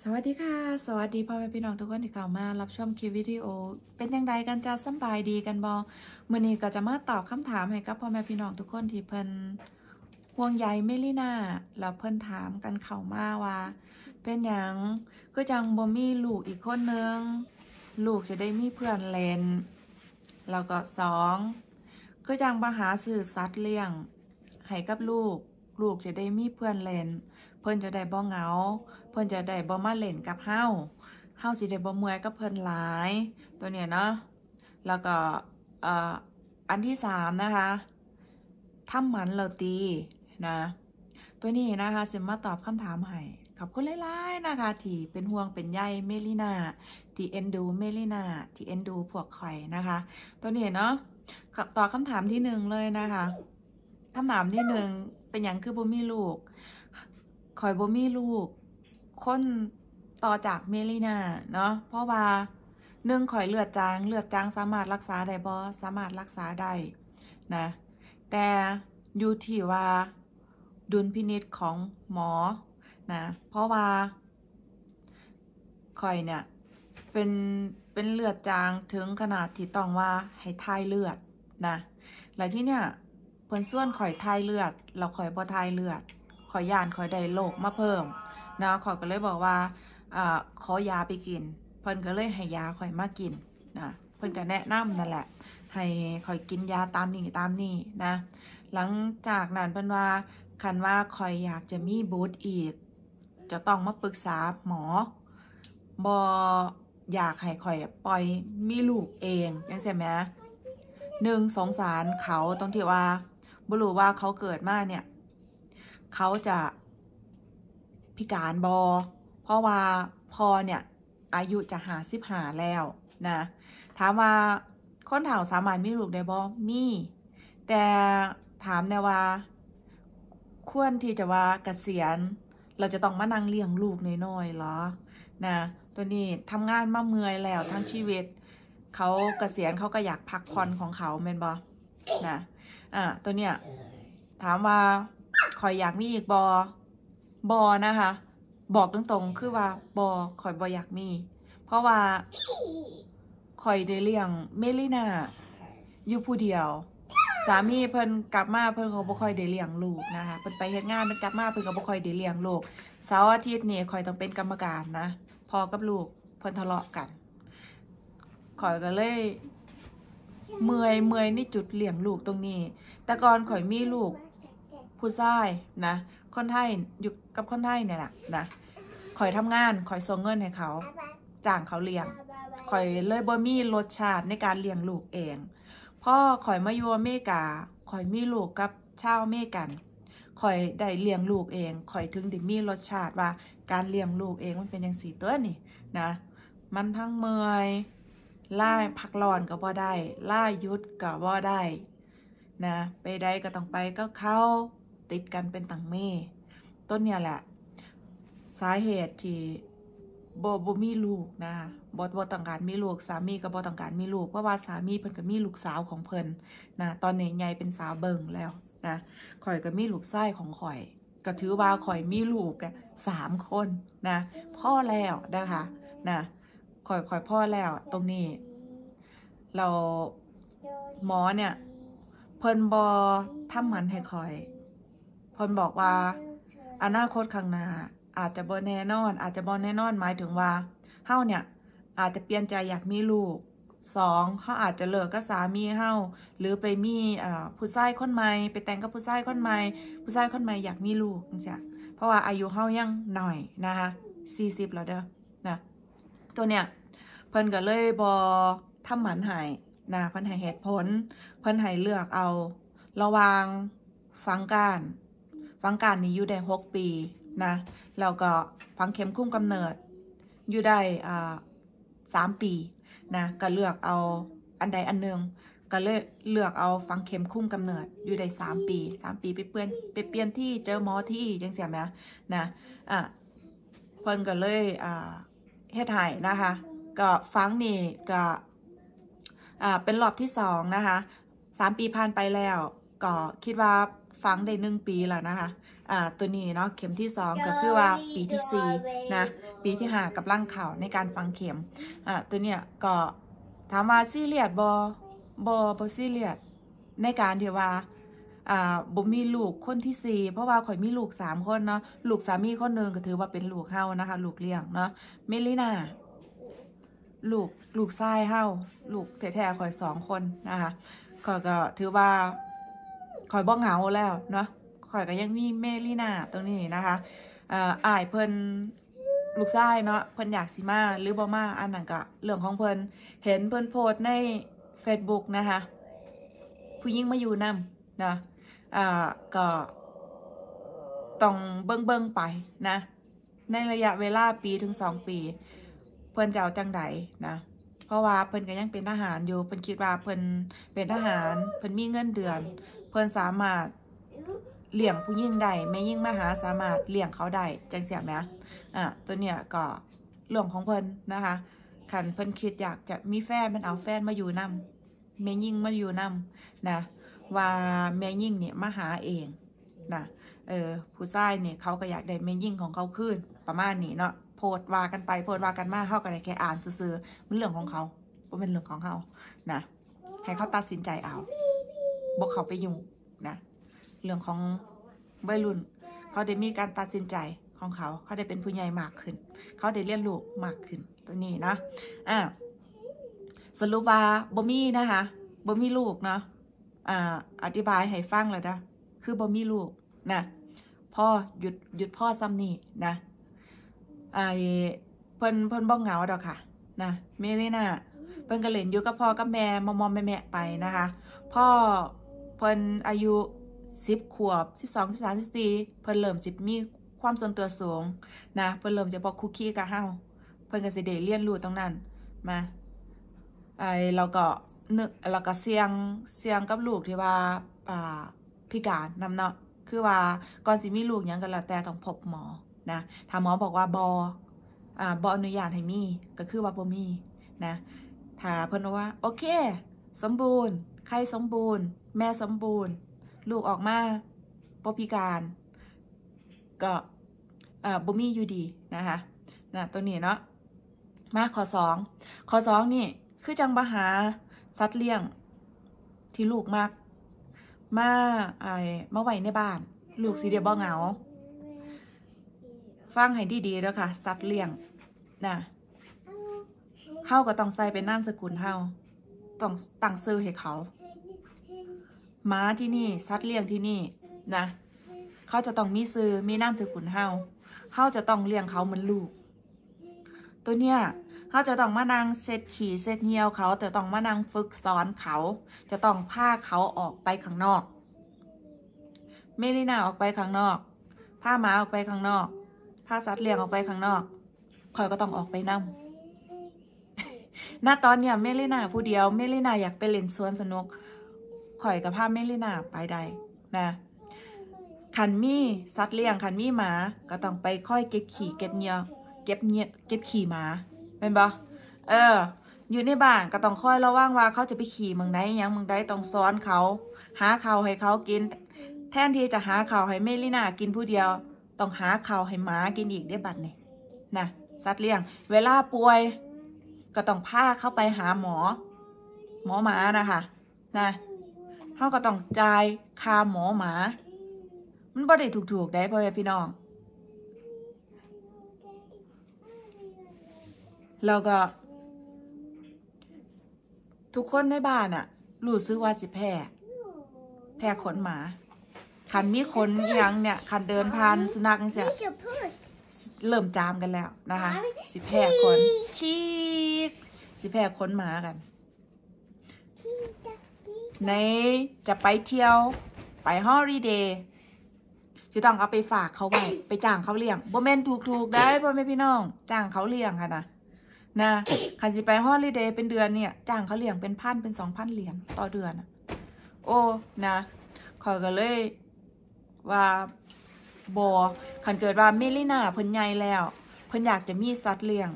สวัสดีค่ะ สวัสดีพ่อแม่พี่น้องทุกคนที่เข้ามา รับชมคลิปวิดีโอ เป็นยังไงกันจ้าสบายดีกันบอมื่อนี้ก็จะมาตอบคำถามให้กับพ่อแม่พี่น้องทุกคนที่เพิ่นห่วงใยเมลิน่าแล้วเพิ่นถามกันเข้ามาว่า เป็นอย่างก็จังบ่มีลูกอีกคนนึงลูกจะได้มีเพื่อนเล่นแล้วก็สองก็จังาหาสื่อสัตว์เลี้ยงให้กับลูกลูกจะได้มีเพื่อนเล่นเพิ่นจะได้บ่เหงาพิ่นจะได้บ่มาเล่นกับเฮา เฮาสิได้บ่เมวยกับเพิ่นหลาย ตัวเนี้ยเนาะ แล้วก็อันที่สามนะคะ ทำหมันเราตีนะ ตัวนี้นะคะสิมาตอบคำถามให้ขอบคุณหลายๆนะคะที่เป็นห่วงเป็นใยเมลินาที่เอ็นดูเมลินาที่เอ็นดูพวกไข่นะคะ ตัวนี้เนาะต่อคำถามที่หนึ่งเลยนะคะคำถามที่หนึ่งเป็นอย่างคือบ่มีลูก คอยบ่มีลูกคนต่อจากเมลีนาเนาะเพราะว่าเนื่องข่อยเลือดจางเลือดจางสามารถรักษาได้บอสามารถรักษาได้นะแต่อยู่ที่ว่าดุลพินิษของหมอนะเพราะว่าข่อยเนี่ยเป็นเป็นเลือดจางถึงขนาดที่ต้องว่าให้ทายเลือดนะหลังที่เนี่ยเพิ่นส่วนข่อยทายเลือดเราข่อยบ่ทายเลือดข่อยย่านข่อยได้โรคมาเพิ่มนาะข่อยก็เลยบอกว่าอ่ขอ ยาไปกิน เพิ่น ก็เลย ให้ ยา ข่อย มา กินนะเพิ่น ก็ แนะนำนั่นแหละ ให้ ข่อย กิน ยา ตาม นี่ ตาม นี่ นะ หลัง จาก นั้น เพิ่น ว่า คันว่า ข่อย อยาก จะ มีบูตอีก จะ ต้อง มา ปรึกษา หมอ บออยาก ให้ ข่อย ปล่อย มี ลูก เองยังใช่ไหมหนึ่งสงสารเขา ตรง ที่ ว่าบุรู้ ว่า เขา เกิด มา เนี่ย เขา จะพิการบอเพราะว่าพอเนี่ย อายุจะหาสิบหาแล้ว นะ ถามว่าคนเฒ่าสามารถมีลูกได้บอมี แต่ถามแนว่า ควรที่จะว่ากเกษียณเราจะต้องมานั่งเลี้ยงลูกน้อยๆหรอ นะ ตัวนี้ทำงานมาเมื่อยแล้ว ทั้งชีวิต เขากเกษียณเขาก็อยากพักผ่อนของเขาเมนบอนะ อ่า ตัวเนี้ย ถามว่าคอยอยากมีอีกบอบอนะคะ บอกตรงๆ คือว่าบอคอยบออยากมี เพราะว่าคอยได้เลี้ยง เมลินาอยู่ผู้เดียว สามีเพิ่นกลับมาเพิ่นก็บ่ค่อยได้เลี้ยงลูกนะคะ เพิ่นไปเฮ็ดงานเพิ่นกลับมาเพิ่นก็บ่ค่อยได้เลี้ยงลูกเสาร์อาทิตย์นี่คอยต้องเป็นกรรมการนะ พอกับลูกเพิ่นทะเลาะกันคอยก็เลยเมื่อยเมื่อยนี่จุดเลี้ยงลูกตรงนี้ แต่ก่อนข่อยมีลูก ผู้ชายนะคนไทยอยู่กับคนไทยเนี่ยแหละนะคอยทำงานคอยส่งเงินให้เขาจ้างเขาเลี้ยงคอยเลยบ่มีรสชาติในการเลี้ยงลูกเอง พ่อคอยมาอยู่อเมริกาคอยมีลูกกับชาวเมกัน คอยได้เลี้ยงลูกเองคอยถึงดิมีรสชาติว่า การเลี้ยงลูกเองมันเป็นอย่างสีตัวนี่นะ มันทั้งเมยล่าพักหลอนก็บ่ได้ล่ายุดก็บ่ได้นะไปได้ก็ต้องไปก็เข้าติดกันเป็นตังเม่ต้นเนี่ยแหละ สาเหตุที่บโบมีลูกนะบอบต่างการมีลูก สามีกับบต่างการมีลูกเพราะว่าสามีเพิ่นก็มีลูกสาวของเพิ่นนะตอนนี้ใหญ่เป็นสาวเบิ่งแล้วนะข่อยก็มีลูกไส้ของข่อยก็ถือว่าข่อยมีลูกสามคนนะ พ่อแล้วนะคะ นะข่อยข่อยพ่อแล้ว ตรงนี้ เราหมอเนี่ย เพิ่นบอทำมันให้ข่อยพนบอกว่าอนาคตข้างหน้าอาจจะบอแน่นอน อาจจะบอแน่นอนหมายถึงว่าเฮาเนี่ย อาจจะเปลี่ยนใจอยากมีลูกสองเขาอาจจะเลิกกับสามีเฮาหรือไปมีผู้ชายคนใหม่ไปแต่งกับผู้ชายคนใหม่ผู้ชายคนใหม่อยากมีลูกนี่ยเพราะว่าอายุเฮายังหน่อยนะคะสี่สิบแล้วเด้อนะตัวเนี่ยเพิ่นก็เลยบอทำหมันหายนะเพิ่นให้เหตุผล เพิ่นให้เลือกเอา ระวังฟังการฟังการนี้อยู่ได้หกปีนะแล้วก็ฟังเข็มคุ้มกำเนิด อยู่ได้อ่าสามปีนะ ก็เลือกเอาอันใดอันหนึ่งก็เลยเลือกเอาฟังเข็มคุ้มกำเนิดอยู่ได้สามปีสามปีไปเปลี่ยนไปเปลี่ยนที่เจอหมอที่ยังเสียไหมนะอ่ะเพิ่นก็เลยอ่าเฮ็ดหห้นะคะ ก็ฟังนี่ก็อ่าเป็นรอบที่สองนะคะสามปีผ่านไปแล้วก็คิดว่าฟังได้หนึ่งปี แล้ว นะคะ อ่า ตัวนี้เนาะ เข็มที่สองก็คือว่าปีที่สี่นะ ปีที่ห้ากับร่างเข่าในการฟังเข็ม อ่า ตัวเนี้ยก็ถามว่าซีเรียสบอบอบอซีเรียสในการที่ว่า อ่าบุมี ลูกคนที่สี่เพราะว่าข่อยมี ลูกสามคนเนาะ ลูกสามีคนหนึ่งก็ถือว่าเป็นลูกเฮานะคะ ลูกเลี้ยงเนาะเมลินา ลูก ลูกชายเฮาลูกแท้ๆข่อยสองคนนะคะ ก็ถือว่าคอยบ้องเหงาแล้วเนาะคอยก็ยังมีเมลีนาตรงนี้นะคะ อ่าอายเพิ่นลูกชายเนาะ เพิ่นอยากสิมาหรือบอมาอันนั้นก็เรื่องของเพิ่นเห็นเพิ่นโพสใน Facebook นะคะ ผู้หญิงมาอยู่นำนะอ่าก็ต้องเบิ่งเบิ่งไปนะ ในระยะเวลาปีถึงสองปี เพิ่นจะเอาจังไดนะ เพราะว่าเพิ่นก็นยังเป็นทหารอยู่ เพิ่นคิดว่าเพิ่นเป็นทหารเพิ่นมีเงินเดือนเพื่อนสามารถเลี่ยงผู้ยิ่งใดแม่ยิ่งมหาสามารถเลี่ยงเขาได้ จังเสียไหมอ่ะตัวเนี้ยก็เรื่องของเพื่อนนะคะขันเพื่อนคิดอยากจะมีแฟนมันเอาแฟนมาอยู่นำ แม่ยิ่งมาอยู่นำ นะว่าแม่ยิ่งเนี่ยมหาเองนะเออผู้ชายเนี่ยเขาก็อยากได้แม่ยิ่งของเขาขึ้น ประมาณนี้เนาะโพดว่ากันไปโพดว่ากันมาเข้ากันแค่อ่านซื้อๆมันเรื่องของเขาเป็นเรื่องของเขานะให้เขาตัดสินใจเอาบอกเขาไปยุ่งนะ เรื่องของวัยรุ่นเขาได้มีการตัดสินใจของเขา เขาได้เป็นผู้ใหญ่มากขึ้น เขาได้เรียนรู้มากขึ้น ตัวนี้นะอ่าสรุปว่าบ่มีนะคะบ่มีลูกเนาะ อ่า อธิบายให้ฟังเลยนะคือบ่มีลูกนะ พ่อหยุดหยุดพ่อซ้ำนี่นะไอ้เพิ่นเพิ่นบ้องเหงาดอกค่ะ นะเมด้น่าเพิ่นก็เล่นอยู่กับพ่อกับแม่มอมอมแม่แม่ไปนะคะ พ่อเพิ่นอายุ10ขวบ12 13 14เพิ่นเริ่มจิบมีความส่วนตัวสูงนะ เพิ่นเริ่มจะบอกคุกคีกับเฮาเพิ่นก็สิได้เรียนรู้ตรงนั้น มาไอเราก็เน้อเราก็เสียงเสียงกับลูกที่ว่าอ่าพิการนำเนาะคือว่าก่อนสิมีลูกยังก็แล้วแต่ต้องพบหมอนะถ้าหมอบอกว่าบออ่าบออนุญาตให้มีก็คือว่าบ่มีนะ ถ้าเพิ่นว่า โอเค สมบูรณ์ ใครสมบูรณ์แม่สมบูรณ์ ลูกออกมาปพิการ ก็บุมีอยู่ดีนะคะนะตัวนี้เนาะมาข้อสองข้อสองนี่ คือจังบหา สัตว์เลี้ยงที่ลูกมากมาไอ้มาไว้ในบ้าน ลูกสีเดียบาเหงา ฟังให้ดีๆแล้วค่ะ สัตว์เลี้ยงนะเข้าก็ต้องใส่เป็นนามสกุลเข้าต้องตั้งซื้อให้เขาม้าที่นี่สัตว์เลี้ยงที่นี่นะเขาจะต้องมีซื้อมีน้ำสือขุนเฮาเฮาจะต้องเลี้ยงเขาเหมือนลูก ตัวเนี้ยเขาจะต้องมาน่งเช็ดขี่เช็ดเหี่ยวเขาจะต้องมาน่งฝึกสอนเขา จะต้องพาเขาออกไปข้างนอกไม่ได้นาออกไปข้างนอกพาหมาออกไปข้างนอกพาสัตว์เลี้ยงออกไปข้างนอกคอยก็ต้องออกไปนั่งณตอนเนี้ยเมลินาผู้เดียว เมลินาอยากไปเล่นสวนสนุกข่อยกับ้าพไม่ลีนาไปใดนะขันมี่สัตว์เลี้ยงขันมี่หมาก็ต้องไปค่อยเก็บขี่เก็บเนียอเก็บเืียเก็บขี่หมาเป็นบอเออ อยู่ในบ้านก็ต้องค่อยระวังว่าเขาจะไปขี่เมืองใดยังเมืองใดต้องซ้อนเขา หาเขาให้เขากิน แทนที่จะหาเขาให้เมลีนากินผู้เดียว ต้องหาเขาให้หมากินอีกได้บัดนี่นะสัตว์เลี้ยง เวลาป่วย ก็ต้องพาเขาไปหาหมอ หมอหมานะคะนะเฮาก็ต้องจ่ายค่าหมอหมา มันบ่ได้ถูกกได้พ่อแม่พี่น้องเราก็ ทุกคนในบ้านอะรู้ซื้อว่าสิแพ้แพ้ขนหมา คันมีขนยังเนี่ย คันเดินผ่านสุนัขนี่เสีย เริ่มจามกันแล้วนะคะ สิแพ้ขนชีกสิแพ้ขนหมากันในจะไปเที่ยวไปฮอลิเดย์จะต้องเอาไปฝากเขาไว้ไปจ้างเขาเลี้ยงบ่แม่นถูกๆได้พ่อแม่พี่น้องจ้างเขาเลี้ยงค่ะนะนะคันสิไปฮอลิเดย์เป็นเดือนเนี่ยจ้างเขาเลี้ยงเป็นพันเป็นสองพันเหรียญต่อเดือนโอ้นะขอยก็เลย ว่าบอคันเกิดว่าเมลินาเพิ่นใหญ่แล้วเพิ่นอยากจะมีสัตว์เลี้ยง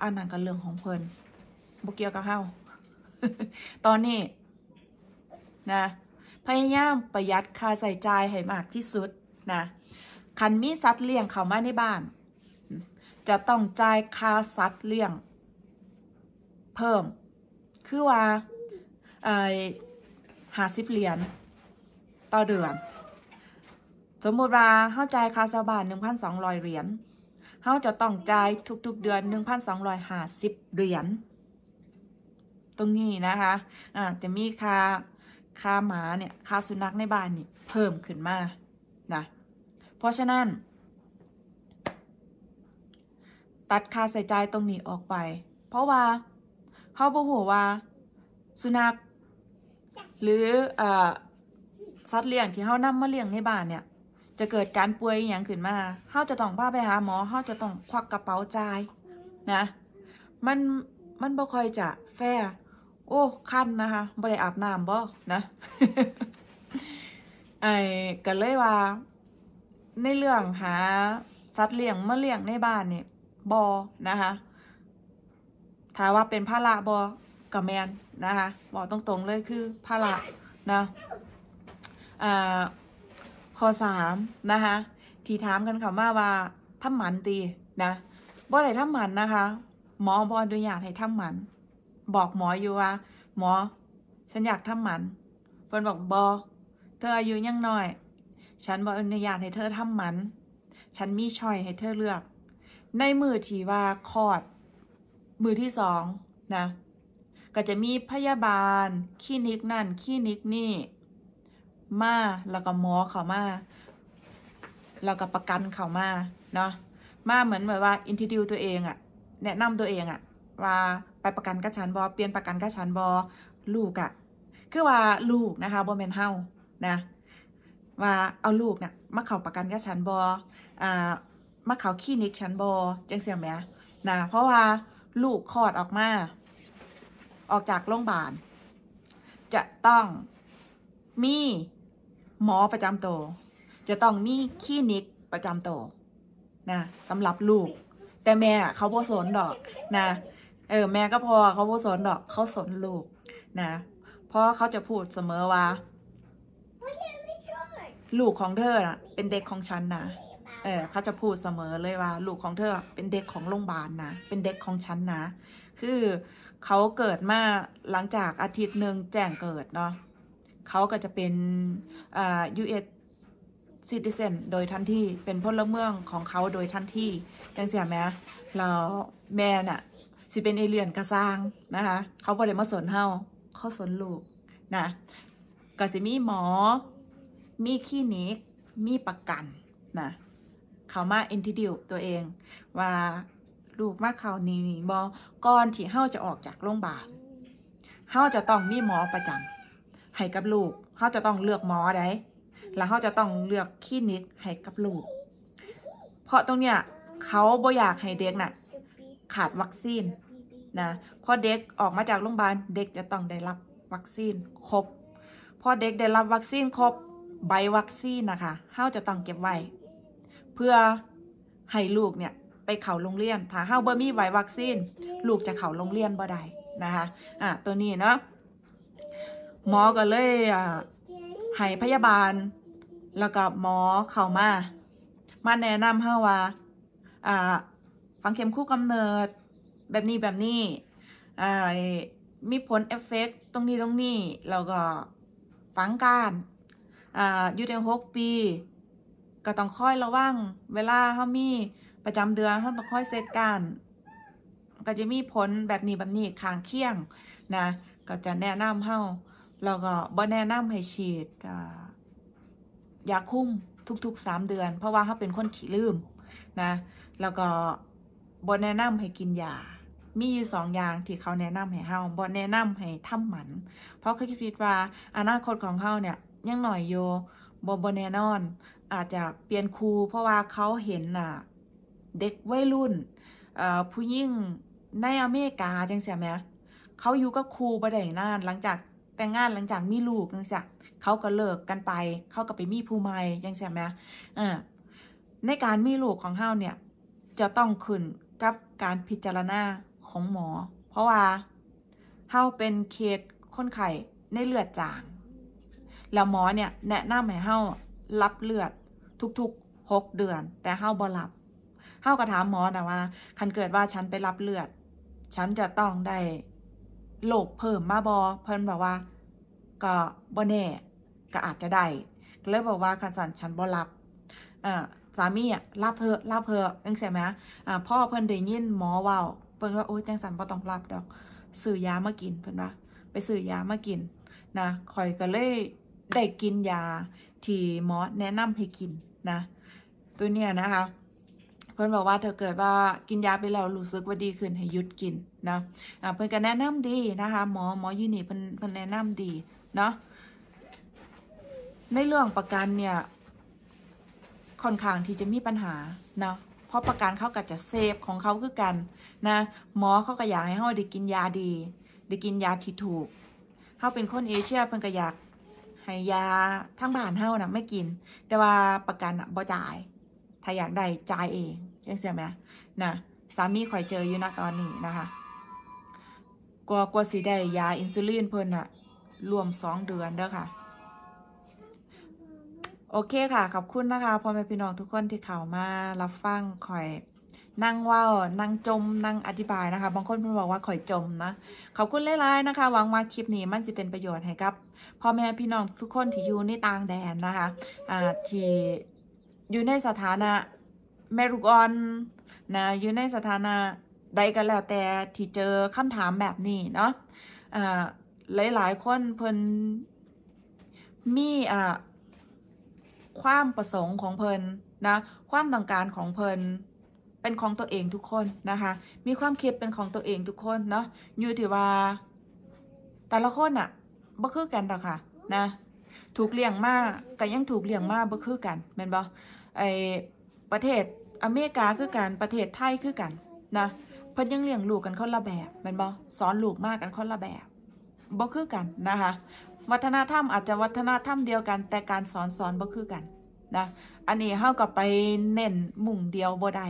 อันนั้นก็เรื่องของเพิ่นบ่เกี่ยวกับเฮาตอนนี้นะพยายามประหยัดค่าใส่จ่ายให้มากที่สุดนะคันมีสัตว์เลี้ยงเข้ามาในบ้าน จะต้องจ่ายค่าสัตว์เลี้ยง เพิ่ม คือว่าหาสิบเหรียญต่อเดือน สมมติว่าเข้าใจค่าสบานหนึ่งพันสองร้อยเหรียญเขาจะต้องจ่ายทุกๆเดือนหนึ่งพันสองร้อยหาิเหรียญตรงนี้นะคะะจะมีค่าค่าม้าเนี่ยค่าสุนัขในบ้านนี่เพิ่มขึ้นมานะเพราะฉะนั้น ตัดค่าใส่ใจตรงนี้ออกไป เพราะว่าเขาบอกว่าสุนัข หรืออสัตว์เลี้ยงที่เขานำมาเลี้ยงในบ้านเนี่ยจะเกิดการป่วยอย่างขึ้นมาเขาจะต้องพาไปหาหมอเขาจะต้องควักกระเป๋าจ่ายนะ มันมันบ่ค่อยจะแฟร์โอ้คันนะคะบ่ได้อาบน้ำบ่นะ ไอ้ก็เลยว่า ในเรื่องหา สัตว์เลี้ยงมาเลี้ยงในบ้านเนี่ย บอ นะคะถ้าว่าเป็นภาระบอกระแมนนะคะบอกตรงๆเลยคือภาระ นะ อ่าข้อสามนะคะที่ถามกันค่ะมาว่า ทำหมัน ตีนะบ่ได้ทำหมัน นะคะหมอบออนุญาตให้ทำหมันบอกหมออยู่ว่า หมอ ฉันอยากทำหมันเพื่นบอกบอเธออายุยังน้อย ฉันบอกอนุญาตให้เธอทำหมัน ฉันมีช้อยให้เธอเลือก ในมือที่ว่าคลอดมือที่สองนะ ก็จะมีพยาบาลคลินิกนั่นคลินิกนี่มา แล้วก็หมอเขามา แล้วก็ประกันเขามาเนาะมาเหมือนแบบว่าอินทิิวตัวเองอะแนะนำตัวเองอะว่าไปประกันกับฉันบอเปลี่ยนประกันกับฉันบอลูกอะคือว่าลูกนะคะบอแมนเฮานะ ว่าเอาลูกเนะ่ยมาเข่าประกันกับฉันบออ่ามาเข่าคลินิกฉันบอจังเสียแม่นะเพราะว่าลูกคลอดออกมา ออกจากโรงพยาบาลจะต้องมีหมอประจำตัวจะต้องมีคลินิกประจำตัวนะสำหรับลูก แต่แม่เขาโบสนดอกนะเออแม่ก็พอเขาบ่สนดอกเขาสนลูกนะ เพราะเขาจะพูดเสมอว่าลูกของเธอน่ะเป็นเด็กของฉันนะเออเขาจะพูดเสมอเลยว่าลูกของเธอเป็นเด็กของโรงพยาบาลนะเป็นเด็กของฉันนะ คือเขาเกิดมาหลังจากอาทิตย์หนึ่งแจ้งเกิดเนาะเขาก็จะเป็นอ่า U.S. citizen โดยทันทีเป็นพลเมืองของเขาโดยทันทีอย่างเสียแม่เราแม่น่ะสิเป็นเอเลี่ยนกระซางนะคะเขาบริมาสนเฮาเขาสนลูกนะก็สิมีหมอมีคลินิกมีประกันนะ เขามาอินทิดิวตัวเอง ว่าลูกมาเขานี่บอก่อนที่เฮาจะออกจากโรงพยาบาลเฮาจะต้องมีหมอประจำให้กับลูกเฮาจะต้องเลือกหมอได้แล้วเขาจะต้องเลือกคลินิกให้กับลูก เพราะตรงเนี้ยเขาบ่อยากให้เด็กน่ะขาดวัคซีนนะ พอเด็กออกมาจากโรงพยาบาลเด็กจะต้องได้รับวัคซีนครบ พอเด็กได้รับวัคซีนครบใบวัคซีนนะคะเฮาจะต้องเก็บไว้ เพื่อให้ลูกเนี่ย ไปเข่าโรงเรียนถ้าเฮาเบอร์มี่บววัคซีนลูกจะเข่าโรงเรียนบ่ได้นะคะอ่ะตัวนี้เนาะหมอก็เลยอ่ะให้พยาบาลแล้วก็หมอเข้ามามาแนะนำเฮาว่าอ่าังเข็มคู่กำเนิดแบบนี้แบบนี้ มีผลเอฟเฟกตรงนี้ตรงนี้ เราก็ฝังการอยู่ในหกปี ก็ต้องค่อยระวัง เวลาเขามีประจำเดือนเขาต้องค่อยเซตการ ก็จะมีผลแบบนี้แบบนี้ค้างเคียงนะ ก็จะแนะนำเขาเราก็บ่แนะนำให้ฉีดยาคุ้มทุกๆสามเดือน เพราะว่าเขาเป็นคนขี้ลืมนะ แล้วก็บอแนะนำให้กินยา มีอยู่สองอย่างที่เขาแนะนำให้เฮาบอแนะนำให้ทำหมัน เพราะเขาคิดว่า อนาคตของเฮาเนี่ย ยังหน่อยโยบอบอแน่นอนอาจจะเปลี่ยนครูเพราะว่าเขาเห็นน่ะ เด็กวัยรุ่นผู้ยิ่งในอเมริกาจังเสียไหมเขาอยู่กับครูบะเด้นานหลังจากแต่งงานหลังจากมีลูกจังเสียเขาก็เลิกกันไป เขาก็ไปมีผู้ใหม่จังเสียไหมในการมีลูกของเฮาเนี่ย จะต้องขึ้นกับการพิจารณาของหมอ เพราะว่า เฮาเป็นเคสคนไข้ในเลือดจาง แล้วหมอเนี่ย แนะนำให้เฮารับเลือด ทุกๆหกเดือน แต่เฮาบ่รับเฮาก็ถามหมอนะว่า คันเกิดว่าฉันไปรับเลือด ฉันจะต้องได้โลกเพิ่มมาบอเพิ่นบอกว่า ก็บ่แน่ก็อาจจะได้เลยบอกว่าคันสันฉันบ่รับอ่าสามีอ่ะรับเพอรับเพอจังเสียไหมอ่าพ่อเพิ่นได้ยิน หมอว่าเพิ่นว่าโอ้ยจังสันปอต้องรับดอกสื่อยามากินเพิ่นว่าไปสื่อยามากินนะคอยก็เลยได้กินยาที่หมอแนะนำให้กินนะ ตัวเนี้ยนะคะ เพื่อนบอกว่าเธอเกิดว่ากินยาไปแล้วรู้สึกว่าดีขึ้นให้หยุดกินนะเพื่อนก็นแนะนำดีนะคะหมอหมอยูนิเพิ่นเพื่อนแนะนำดีเนาะในเรื่องประกันเนี่ยค่อนข้างที่จะมีปัญหาเนาะ เพราะประกันเขาก็จะเซฟของเขาคือกันนะหมอเขาก็อยากให้เขาได้กินยาดี ได้กินยาที่ถูก เขาเป็นคนเอเชียเพิ่นก็อยากให้ยาทั้งบ้านเขานะไม่กิน แต่ว่าประกันบ่จ่าย ถ้าอยากได้จ่ายเองยังเสียไหมนะสามีคอยเจออยู่นะตอนนี้นะคะ กว่ากว่าสีได้ยา อินซูลินเพิ่นอะรวมสองเดือนเด้อค่ะโอเคค่ะ ขอบคุณนะคะ พ่อแม่พี่น้องทุกคนที่เข้ามารับฟังคอย นั่งว่านั่งจม นั่งอธิบายนะคะ บางคนเพิ่งบอกว่าคอยจมนะ ขอบคุณหลายๆ นะคะ หวังว่าคลิปนี้มันจะเป็นประโยชน์ให้กับ พ่อแม่พี่น้องทุกคนที่อยู่ในต่างแดนนะคะที่อยู่ในสถานะแมรุกอนนะ อยู่ในสถานะใดก็แล้ว แต่ที่เจอคำถามแบบนี้เนาะาหลาย ๆ คนเพิ่นมีอ่าความประสงค์ของเพลินนะ ความต้องการของเพลินเป็นของตัวเองทุกคนนะคะ มีความคิดเป็นของตัวเองทุกคนเนาะอยู่ที่ว่าแต่ละคนอะบ่คือกันหรอกค่ะ นะ ถูกเลี้ยงมากกันยังถูกเลี้ยงมากบ่คือกันแม่นบ่ไอประเทศอเมริกาคือกันประเทศไทยคือกันนะเพิ่นยังเลี้ยงลูกกันคนละแบบแม่นบ่สอนลูกมากกันคนละแบบบ่คือกันนะคะวัฒนธรรมอาจจะวัฒนธรรมเดียวกันแต่การสอนสอนบ่คือกันนะอันนี้เ่ากับไปเน้นมุ่งเดียวบ่ได้